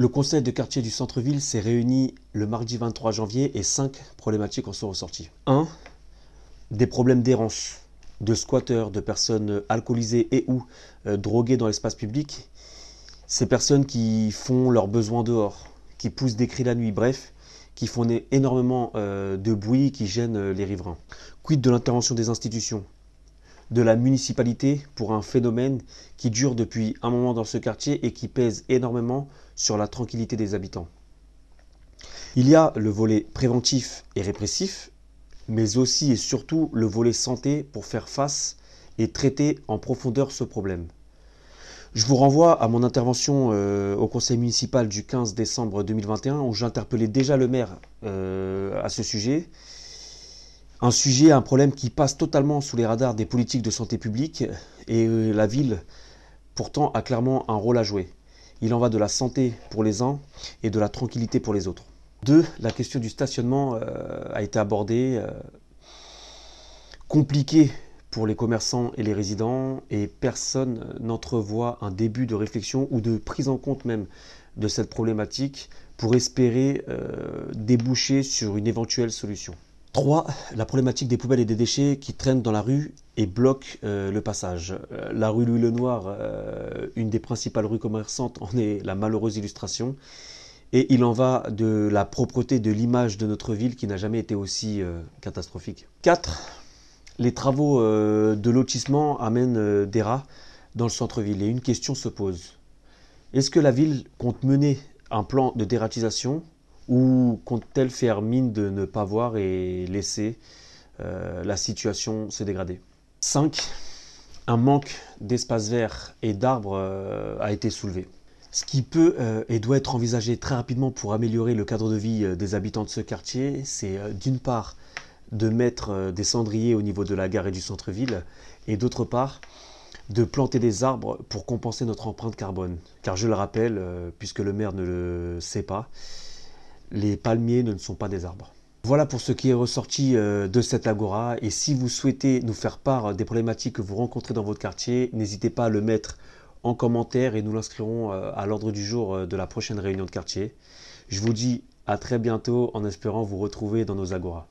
Le conseil de quartier du centre-ville s'est réuni le mardi 23 janvier et cinq problématiques en sont ressorties. 1. Des problèmes d'errance, de squatteurs, de personnes alcoolisées et ou euh, droguées dans l'espace public. Ces personnes qui font leurs besoins dehors, qui poussent des cris la nuit, bref, qui font énormément euh, de bruit, qui gênent euh, les riverains. Quid de l'intervention des institutions de la municipalité pour un phénomène qui dure depuis un moment dans ce quartier et qui pèse énormément sur la tranquillité des habitants. Il y a le volet préventif et répressif, mais aussi et surtout le volet santé pour faire face et traiter en profondeur ce problème. Je vous renvoie à mon intervention euh, au conseil municipal du 15 décembre 2021 où j'interpellais déjà le maire euh, à ce sujet. Un sujet, un problème qui passe totalement sous les radars des politiques de santé publique et euh, la ville pourtant a clairement un rôle à jouer. Il en va de la santé pour les uns et de la tranquillité pour les autres. Deux, la question du stationnement euh, a été abordée, euh, compliquée pour les commerçants et les résidents, et personne n'entrevoit un début de réflexion ou de prise en compte même de cette problématique pour espérer euh, déboucher sur une éventuelle solution. 3. La problématique des poubelles et des déchets qui traînent dans la rue et bloquent euh, le passage. Euh, la rue Louis-le-Noir, euh, une des principales rues commerçantes, en est la malheureuse illustration. Et il en va de la propreté de l'image de notre ville qui n'a jamais été aussi catastrophique. 4. Les travaux de lotissement amènent des rats dans le centre-ville. Et une question se pose. Est-ce que la ville compte mener un plan de dératisation ou compte-t-elle faire mine de ne pas voir et laisser euh, la situation se dégrader 5. Un manque d'espace vert et d'arbres euh, a été soulevé. Ce qui peut euh, et doit être envisagé très rapidement pour améliorer le cadre de vie des habitants de ce quartier, c'est d'une part de mettre des cendriers au niveau de la gare et du centre-ville, et d'autre part de planter des arbres pour compenser notre empreinte carbone. Car je le rappelle, puisque le maire ne le sait pas, les palmiers ne sont pas des arbres. Voilà pour ce qui est ressorti euh, de cette agora et si vous souhaitez nous faire part euh, des problématiques que vous rencontrez dans votre quartier, n'hésitez pas à le mettre en commentaire et nous l'inscrirons euh, à l'ordre du jour de la prochaine réunion de quartier. Je vous dis à très bientôt en espérant vous retrouver dans nos agoras.